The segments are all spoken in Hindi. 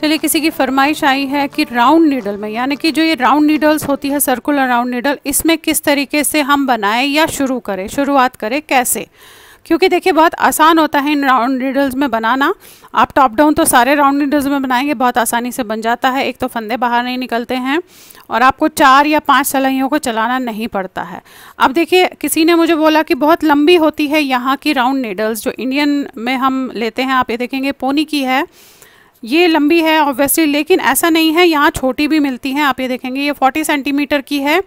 चलिए किसी की फरमाइश आई है कि राउंड नीडल में यानी कि जो ये राउंड नीडल्स होती है सर्कुलर राउंड नीडल इसमें किस तरीके से हम बनाएं या शुरू करें शुरुआत करें कैसे क्योंकि देखिए बहुत आसान होता है इन राउंड नीडल्स में बनाना आप टॉप डाउन तो सारे राउंड नीडल्स में बनाएंगे बहुत आसानी से बन जाता है एक तो फंदे बाहर नहीं निकलते हैं और आपको चार या पांच सलाइयों को चलाना नहीं पड़ता है अब देखिए किसी ने मुझे बोला कि बहुत लंबी होती है यहाँ की राउंड नीडल्स जो इंडियन में हम लेते हैं आप ये देखेंगे पोनी की है ये लंबी है ऑब्वियसली लेकिन ऐसा नहीं है यहाँ छोटी भी मिलती हैं आप ये देखेंगे ये 40 सेंटीमीटर की है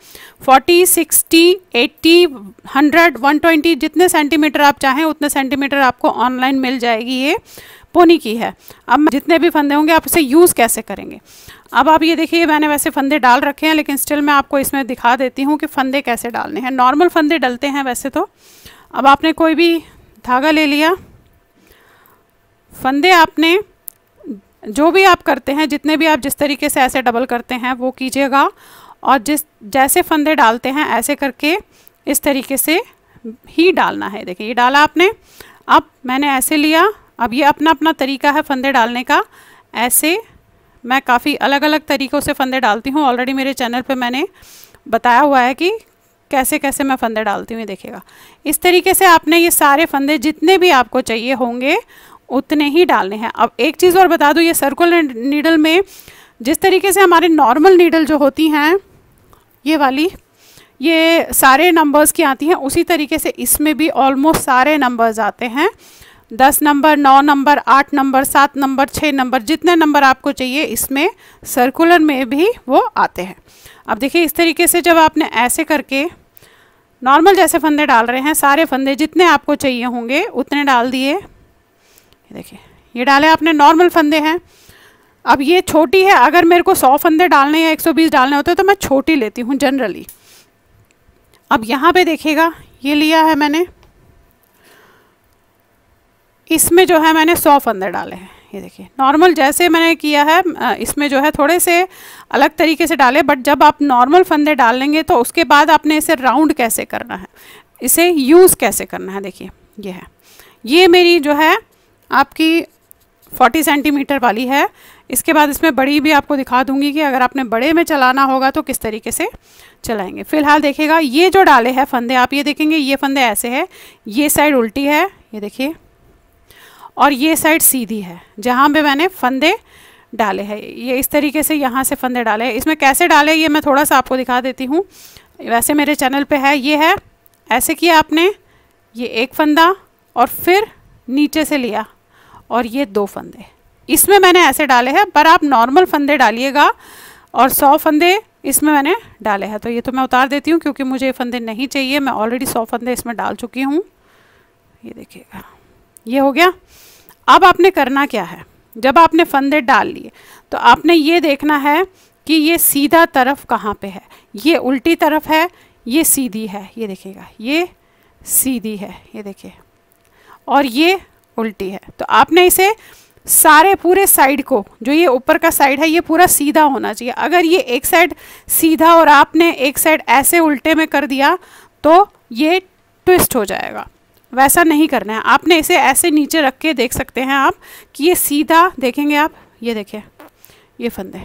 40, 60, 80, 100, 120 जितने सेंटीमीटर आप चाहें उतने सेंटीमीटर आपको ऑनलाइन मिल जाएगी ये पोनी की है अब जितने भी फंदे होंगे आप इसे यूज़ कैसे करेंगे अब आप ये देखिए मैंने वैसे फंदे डाल रखे हैं लेकिन स्टिल मैं आपको इसमें दिखा देती हूँ कि फंदे कैसे डालने हैं नॉर्मल फंदे डलते हैं वैसे तो अब आपने कोई भी धागा ले लिया फंदे आपने जो भी आप करते हैं जितने भी आप जिस तरीके से ऐसे डबल करते हैं वो कीजिएगा और जिस जैसे फंदे डालते हैं ऐसे करके इस तरीके से ही डालना है देखिए ये डाला आपने अब मैंने ऐसे लिया अब ये अपना अपना तरीका है फंदे डालने का ऐसे मैं काफ़ी अलग अलग तरीक़ों से फंदे डालती हूँ ऑलरेडी मेरे चैनल पे मैंने बताया हुआ है कि कैसे कैसे मैं फंदे डालती हूँ ये देखिएगा इस तरीके से आपने ये सारे फंदे जितने भी आपको चाहिए होंगे उतने ही डालने हैं अब एक चीज़ और बता दूँ ये सर्कुलर नीडल में जिस तरीके से हमारे नॉर्मल नीडल जो होती हैं ये वाली ये सारे नंबर्स की आती हैं उसी तरीके से इसमें भी ऑलमोस्ट सारे नंबर्स आते हैं दस नंबर नौ नंबर आठ नंबर सात नंबर छः नंबर जितने नंबर आपको चाहिए इसमें सर्कुलर में भी वो आते हैं अब देखिए इस तरीके से जब आपने ऐसे करके नॉर्मल जैसे फंदे डाल रहे हैं सारे फंदे जितने आपको चाहिए होंगे उतने डाल दिए देखिए ये डाले आपने नॉर्मल फंदे हैं अब ये छोटी है अगर मेरे को सौ फंदे डालने या एक सौ बीस डालने होते तो मैं छोटी लेती हूँ जनरली अब यहाँ पे देखिएगा ये लिया है मैंने इसमें जो है मैंने सौ फंदे डाले हैं ये देखिए नॉर्मल जैसे मैंने किया है इसमें जो है थोड़े से अलग तरीके से डाले बट जब आप नॉर्मल फंदे डाल लेंगे तो उसके बाद आपने इसे राउंड कैसे करना है इसे यूज़ कैसे करना है देखिए ये है ये मेरी जो है आपकी 40 सेंटीमीटर वाली है इसके बाद इसमें बड़ी भी आपको दिखा दूंगी कि अगर आपने बड़े में चलाना होगा तो किस तरीके से चलाएंगे फिलहाल देखिएगा ये जो डाले हैं फंदे आप ये देखेंगे ये फंदे ऐसे है ये साइड उल्टी है ये देखिए और ये साइड सीधी है जहाँ पे मैंने फंदे डाले हैं ये इस तरीके से यहाँ से फंदे डाले हैं इसमें कैसे डाले ये मैं थोड़ा सा आपको दिखा देती हूँ वैसे मेरे चैनल पर है ये है ऐसे किया आपने ये एक फंदा और फिर नीचे से लिया और ये दो फंदे इसमें मैंने ऐसे डाले हैं पर आप नॉर्मल फंदे डालिएगा और सौ फंदे इसमें मैंने डाले हैं तो ये तो मैं उतार देती हूँ क्योंकि मुझे ये फंदे नहीं चाहिए मैं ऑलरेडी सौ फंदे इसमें डाल चुकी हूँ ये देखिएगा ये हो गया अब आपने करना क्या है जब आपने फंदे डाल लिए तो आपने ये देखना है कि ये सीधा तरफ कहाँ पे है ये उल्टी तरफ है ये सीधी है ये देखिएगा ये सीधी है ये देखिए और ये उल्टी है तो आपने इसे सारे पूरे साइड को जो ये ऊपर का साइड है ये पूरा सीधा होना चाहिए अगर ये एक साइड सीधा और आपने एक साइड ऐसे उल्टे में कर दिया तो ये ट्विस्ट हो जाएगा वैसा नहीं करना है आपने इसे ऐसे नीचे रख के देख सकते हैं आप कि ये सीधा देखेंगे आप ये देखिए ये फंदे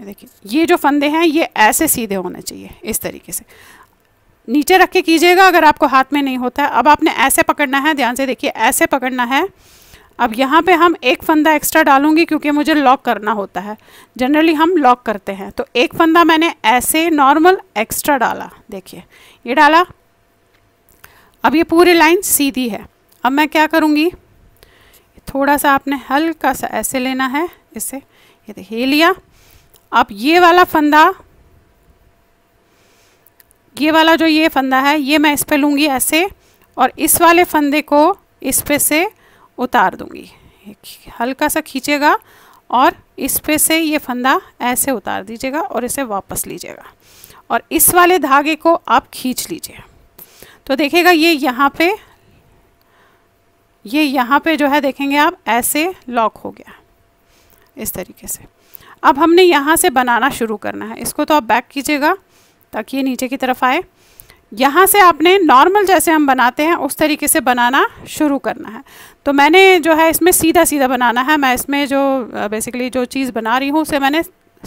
ये देखिए ये जो फंदे हैं ये ऐसे सीधे होने चाहिए इस तरीके से नीचे रख के कीजिएगा अगर आपको हाथ में नहीं होता है अब आपने ऐसे पकड़ना है ध्यान से देखिए ऐसे पकड़ना है अब यहाँ पे हम एक फंदा एक्स्ट्रा डालूंगी क्योंकि मुझे लॉक करना होता है जनरली हम लॉक करते हैं तो एक फंदा मैंने ऐसे नॉर्मल एक्स्ट्रा डाला देखिए ये डाला अब ये पूरी लाइन सीधी है अब मैं क्या करूँगी थोड़ा सा आपने हल्का सा ऐसे लेना है इसे ये देखिए लिया अब ये वाला फंदा ये वाला जो ये फंदा है ये मैं इस पर लूँगी ऐसे और इस वाले फंदे को इस पे से उतार दूँगी हल्का सा खींचेगा और इस पे से ये फंदा ऐसे उतार दीजिएगा और इसे वापस लीजिएगा और इस वाले धागे को आप खींच लीजिए तो देखिएगा ये यहाँ पे ये यहाँ पे जो है देखेंगे आप ऐसे लॉक हो गया इस तरीके से अब हमने यहाँ से बनाना शुरू करना है इसको तो आप बैक कीजिएगा ताकि ये नीचे की तरफ आए यहाँ से आपने नॉर्मल जैसे हम बनाते हैं उस तरीके से बनाना शुरू करना है तो मैंने जो है इसमें सीधा सीधा बनाना है मैं इसमें जो बेसिकली जो चीज़ बना रही हूँ उसे मैंने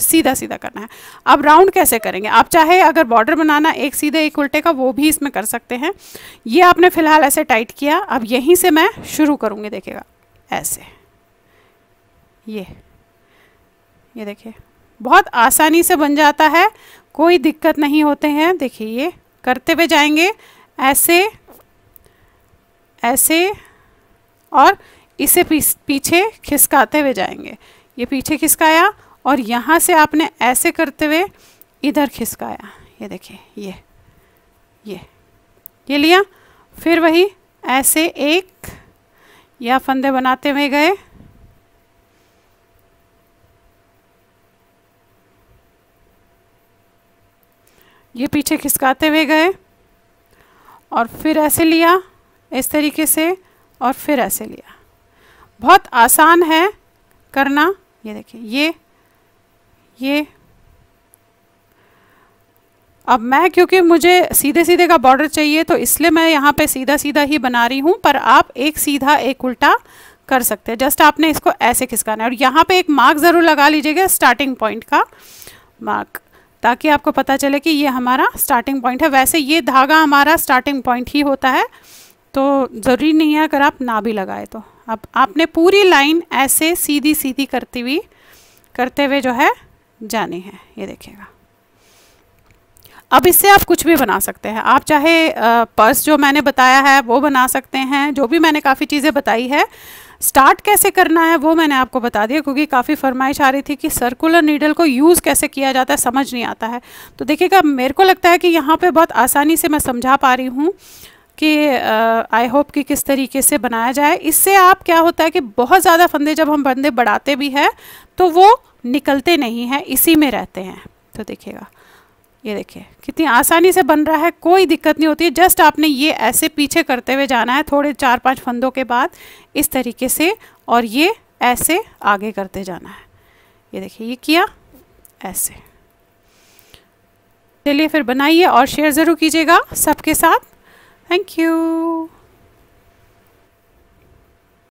सीधा सीधा करना है अब राउंड कैसे करेंगे आप चाहे अगर बॉर्डर बनाना एक सीधे एक उल्टे का वो भी इसमें कर सकते हैं ये आपने फ़िलहाल ऐसे टाइट किया अब यहीं से मैं शुरू करूँगी देखेगा ऐसे ये ये देखिए बहुत आसानी से बन जाता है कोई दिक्कत नहीं होते हैं देखिए ये करते हुए जाएंगे ऐसे ऐसे और इसे पीछे खिसकाते हुए जाएंगे ये पीछे खिसकाया और यहाँ से आपने ऐसे करते हुए इधर खिसकाया ये देखिए ये ये ये लिया फिर वही ऐसे एक या फंदे बनाते हुए गए ये पीछे खिसकाते हुए गए और फिर ऐसे लिया इस तरीके से और फिर ऐसे लिया बहुत आसान है करना ये देखिए ये ये अब मैं क्योंकि मुझे सीधे सीधे का बॉर्डर चाहिए तो इसलिए मैं यहाँ पे सीधा सीधा ही बना रही हूँ पर आप एक सीधा एक उल्टा कर सकते हैं जस्ट आपने इसको ऐसे खिसकाना है और यहाँ पे एक मार्क ज़रूर लगा लीजिएगा स्टार्टिंग पॉइंट का मार्क ताकि आपको पता चले कि ये हमारा स्टार्टिंग पॉइंट है वैसे ये धागा हमारा स्टार्टिंग पॉइंट ही होता है तो ज़रूरी नहीं है अगर आप ना भी लगाए तो अब आपने पूरी लाइन ऐसे सीधी सीधी करती हुई करते हुए जो है जानी है ये देखिएगा अब इससे आप कुछ भी बना सकते हैं आप चाहे पर्स जो मैंने बताया है वो बना सकते हैं जो भी मैंने काफ़ी चीज़ें बताई है स्टार्ट कैसे करना है वो मैंने आपको बता दिया क्योंकि काफ़ी फरमाइश आ रही थी कि सर्कुलर नीडल को यूज़ कैसे किया जाता है समझ नहीं आता है तो देखिएगा मेरे को लगता है कि यहाँ पे बहुत आसानी से मैं समझा पा रही हूँ कि आई होप कि किस तरीके से बनाया जाए इससे आप क्या होता है कि बहुत ज़्यादा फंदे जब हम बंदे बढ़ाते भी हैं तो वो निकलते नहीं हैं इसी में रहते हैं तो देखिएगा ये देखिए कितनी आसानी से बन रहा है कोई दिक्कत नहीं होती है जस्ट आपने ये ऐसे पीछे करते हुए जाना है थोड़े चार पांच फंदों के बाद इस तरीके से और ये ऐसे आगे करते जाना है ये देखिए ये किया ऐसे चलिए फिर बनाइए और शेयर ज़रूर कीजिएगा सबके साथ थैंक यू